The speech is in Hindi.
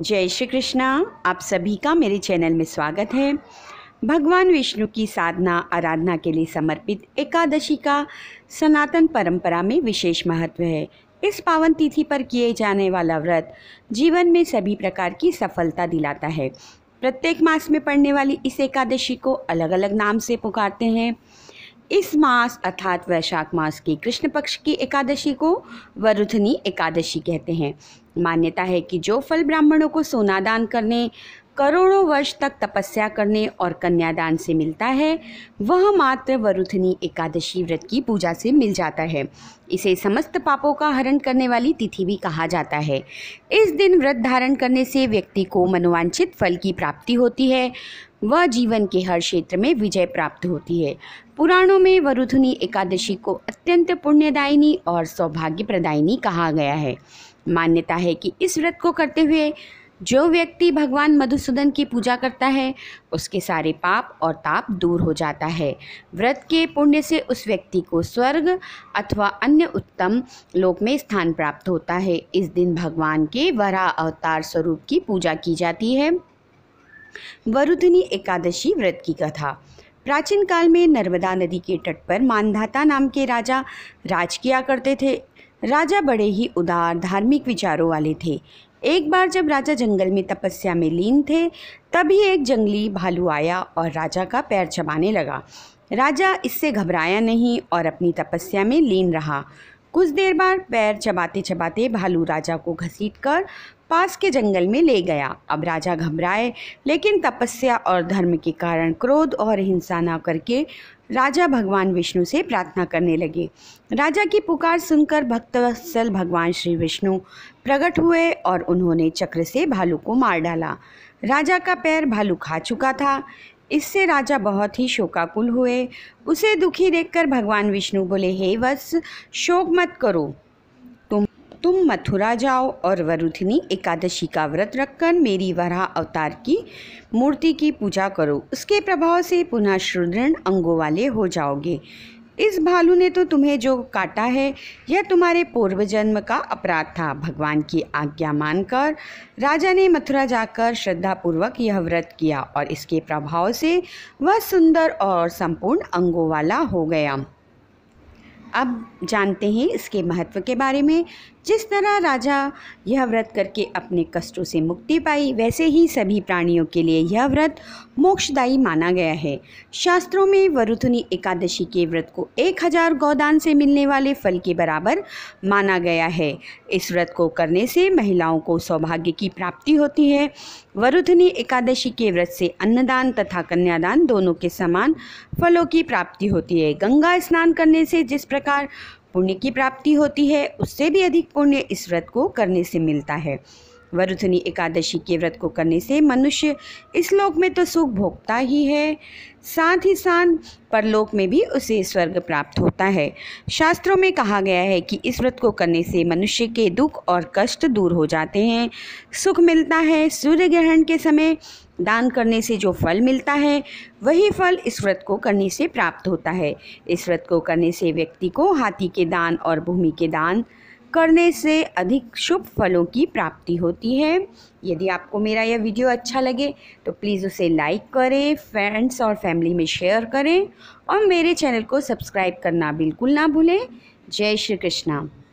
जय श्री कृष्णा आप सभी का मेरे चैनल में स्वागत है भगवान विष्णु की साधना आराधना के लिए समर्पित एकादशी का सनातन परंपरा में विशेष महत्व है इस पावन तिथि पर किए जाने वाला व्रत जीवन में सभी प्रकार की सफलता दिलाता है प्रत्येक मास में पड़ने वाली इस एकादशी को अलग अलग नाम से पुकारते हैं इस मास अर्थात वैशाख मास की कृष्ण पक्ष की एकादशी को वरुथनी एकादशी कहते हैं मान्यता है कि जो फल ब्राह्मणों को सोना दान करने करोड़ों वर्ष तक तपस्या करने और कन्यादान से मिलता है वह मात्र वरुथनी एकादशी व्रत की पूजा से मिल जाता है इसे समस्त पापों का हरण करने वाली तिथि भी कहा जाता है इस दिन व्रत धारण करने से व्यक्ति को मनोवांछित फल की प्राप्ति होती है वह जीवन के हर क्षेत्र में विजय प्राप्त होती है पुराणों में वरुथनी एकादशी को अत्यंत पुण्यदायिनी और सौभाग्य प्रदायिनी कहा गया है मान्यता है कि इस व्रत को करते हुए जो व्यक्ति भगवान मधुसूदन की पूजा करता है उसके सारे पाप और ताप दूर हो जाता है व्रत के पुण्य से उस व्यक्ति को स्वर्ग अथवा अन्य उत्तम लोक में स्थान प्राप्त होता है इस दिन भगवान के वरा अवतार स्वरूप की पूजा की जाती है वरुधनी एकादशी व्रत की कथा प्राचीन काल में नर्मदा नदी के तट पर मानधाता नाम के राजा राज किया करते थे राजा बड़े ही उदार धार्मिक विचारों वाले थे एक बार जब राजा जंगल में तपस्या में लीन थे तभी एक जंगली भालू आया और राजा का पैर चबाने लगा राजा इससे घबराया नहीं और अपनी तपस्या में लीन रहा कुछ देर बाद पैर चबाते चबाते भालू राजा को घसीट कर पास के जंगल में ले गया अब राजा घबराए लेकिन तपस्या और धर्म के कारण क्रोध और हिंसा न करके राजा भगवान विष्णु से प्रार्थना करने लगे राजा की पुकार सुनकर भक्तवत्सल भगवान श्री विष्णु प्रकट हुए और उन्होंने चक्र से भालू को मार डाला राजा का पैर भालू खा चुका था इससे राजा बहुत ही शोकाकुल हुए उसे दुखी देखकर भगवान विष्णु बोले हे वत्स शोक मत करो तुम मथुरा जाओ और वरुथिनी एकादशी का व्रत रखकर मेरी वराह अवतार की मूर्ति की पूजा करो उसके प्रभाव से पुनः सुदृढ़ अंगों वाले हो जाओगे इस भालू ने तो तुम्हें जो काटा है यह तुम्हारे पूर्व जन्म का अपराध था भगवान की आज्ञा मानकर राजा ने मथुरा जाकर श्रद्धापूर्वक यह व्रत किया और इसके प्रभाव से वह सुंदर और संपूर्ण अंगों वाला हो गया अब जानते हैं इसके महत्व के बारे में जिस तरह राजा यह व्रत करके अपने कष्टों से मुक्ति पाई वैसे ही सभी प्राणियों के लिए यह व्रत मोक्षदायी माना गया है शास्त्रों में वरुथुनी एकादशी के व्रत को एक हजार गौदान से मिलने वाले फल के बराबर माना गया है इस व्रत को करने से महिलाओं को सौभाग्य की प्राप्ति होती है वरुथनी एकादशी के व्रत से अन्नदान तथा कन्यादान दोनों के समान फलों की प्राप्ति होती है गंगा स्नान करने से जिस प्रकार प्रकार पुण्य की प्राप्ति होती है उससे भी अधिक पुण्य इस व्रत को करने से मिलता है वरुधनी एकादशी के व्रत को करने से मनुष्य इस लोक में तो सुख भोगता ही है साथ ही साथ परलोक में भी उसे स्वर्ग प्राप्त होता है शास्त्रों में कहा गया है कि इस व्रत को करने से मनुष्य के दुख और कष्ट दूर हो जाते हैं सुख मिलता है सूर्य ग्रहण के समय दान करने से जो फल मिलता है वही फल इस व्रत को करने से प्राप्त होता है इस व्रत को करने से व्यक्ति को हाथी के दान और भूमि के दान करने से अधिक शुभ फलों की प्राप्ति होती है यदि आपको मेरा यह वीडियो अच्छा लगे तो प्लीज़ उसे लाइक करें फ्रेंड्स और फैमिली में शेयर करें और मेरे चैनल को सब्सक्राइब करना बिल्कुल ना भूलें जय श्री कृष्णा